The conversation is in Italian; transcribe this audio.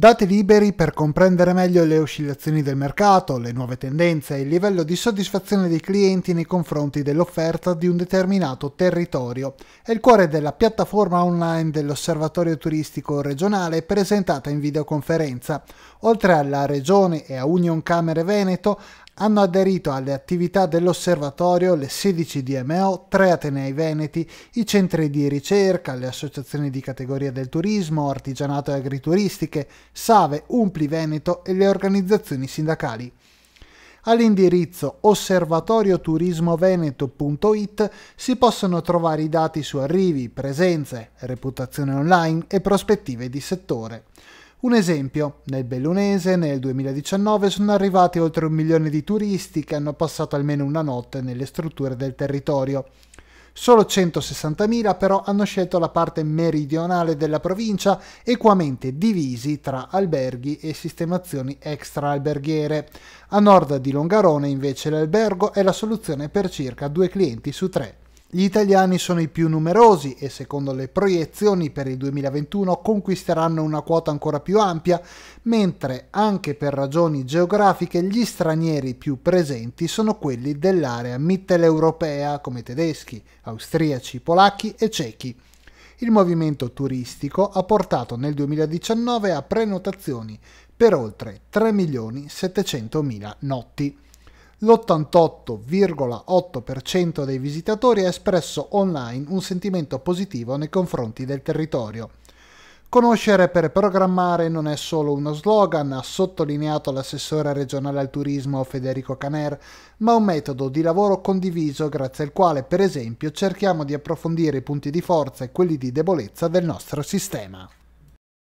Dati liberi per comprendere meglio le oscillazioni del mercato, le nuove tendenze e il livello di soddisfazione dei clienti nei confronti dell'offerta di un determinato territorio. È il cuore della piattaforma online dell'Osservatorio turistico regionale presentata in videoconferenza. Oltre alla Regione e a Union Camere Veneto, hanno aderito alle attività dell'osservatorio le 16 DMO, 3 Atenei Veneti, i centri di ricerca, le associazioni di categoria del turismo, artigianato e agrituristiche, Save, Umpli Veneto e le organizzazioni sindacali. All'indirizzo osservatorioturismoveneto.it si possono trovare i dati su arrivi, presenze, reputazione online e prospettive di settore. Un esempio, nel Bellunese nel 2019 sono arrivati oltre un milione di turisti che hanno passato almeno una notte nelle strutture del territorio. Solo 160.000 però hanno scelto la parte meridionale della provincia, equamente divisi tra alberghi e sistemazioni extra-alberghiere. A nord di Longarone invece l'albergo è la soluzione per circa due clienti su tre. Gli italiani sono i più numerosi e secondo le proiezioni per il 2021 conquisteranno una quota ancora più ampia, mentre anche per ragioni geografiche gli stranieri più presenti sono quelli dell'area mitteleuropea come tedeschi, austriaci, polacchi e cechi. Il movimento turistico ha portato nel 2019 a prenotazioni per oltre 3.700.000 notti l'88,8% dei visitatori ha espresso online un sentimento positivo nei confronti del territorio. Conoscere per programmare non è solo uno slogan, ha sottolineato l'assessore regionale al turismo Federico Caner, ma un metodo di lavoro condiviso grazie al quale, per esempio, cerchiamo di approfondire i punti di forza e quelli di debolezza del nostro sistema.